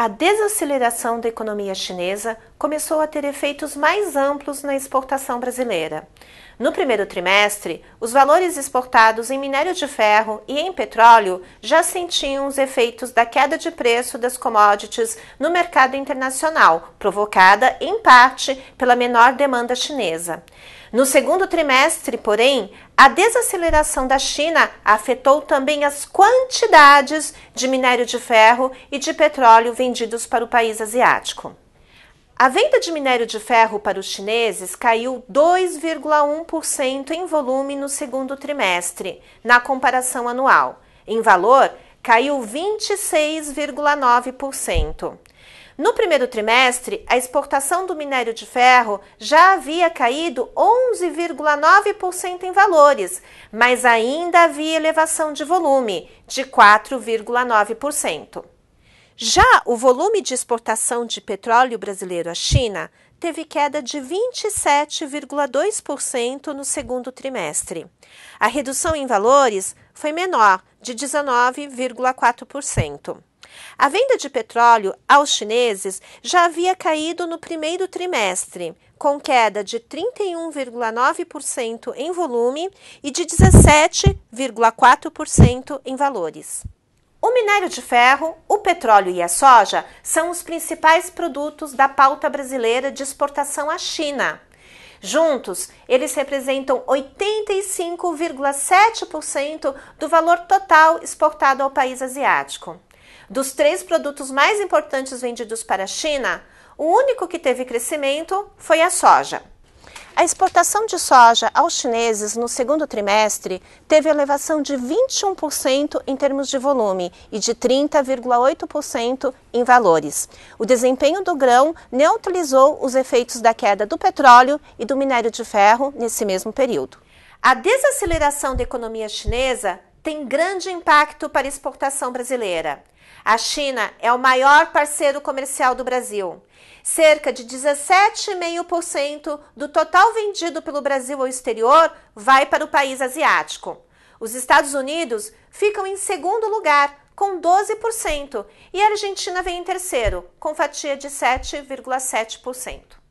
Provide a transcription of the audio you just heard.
A desaceleração da economia chinesa começou a ter efeitos mais amplos na exportação brasileira. No primeiro trimestre, os valores exportados em minério de ferro e em petróleo já sentiam os efeitos da queda de preço das commodities no mercado internacional, provocada, em parte, pela menor demanda chinesa. No segundo trimestre, porém, a desaceleração da China afetou também as quantidades de minério de ferro e de petróleo vendidos para o país asiático. A venda de minério de ferro para os chineses caiu 2,1% em volume no segundo trimestre, na comparação anual. Em valor, caiu 26,9%. No primeiro trimestre, a exportação do minério de ferro já havia caído 11,9% em valores, mas ainda havia elevação de volume, de 4,9%. Já o volume de exportação de petróleo brasileiro à China teve queda de 27,2% no segundo trimestre. A redução em valores foi menor, de 19,4%. A venda de petróleo aos chineses já havia caído no primeiro trimestre, com queda de 31,9% em volume e de 17,4% em valores. O minério de ferro, o petróleo e a soja são os principais produtos da pauta brasileira de exportação à China. Juntos, eles representam 85,7% do valor total exportado ao país asiático. Dos três produtos mais importantes vendidos para a China, o único que teve crescimento foi a soja. A exportação de soja aos chineses no segundo trimestre teve elevação de 21% em termos de volume e de 30,8% em valores. O desempenho do grão neutralizou os efeitos da queda do petróleo e do minério de ferro nesse mesmo período. A desaceleração da economia chinesa tem grande impacto para a exportação brasileira. A China é o maior parceiro comercial do Brasil. Cerca de 17,5% do total vendido pelo Brasil ao exterior vai para o país asiático. Os Estados Unidos ficam em segundo lugar, com 12%, e a Argentina vem em terceiro, com fatia de 7,7%.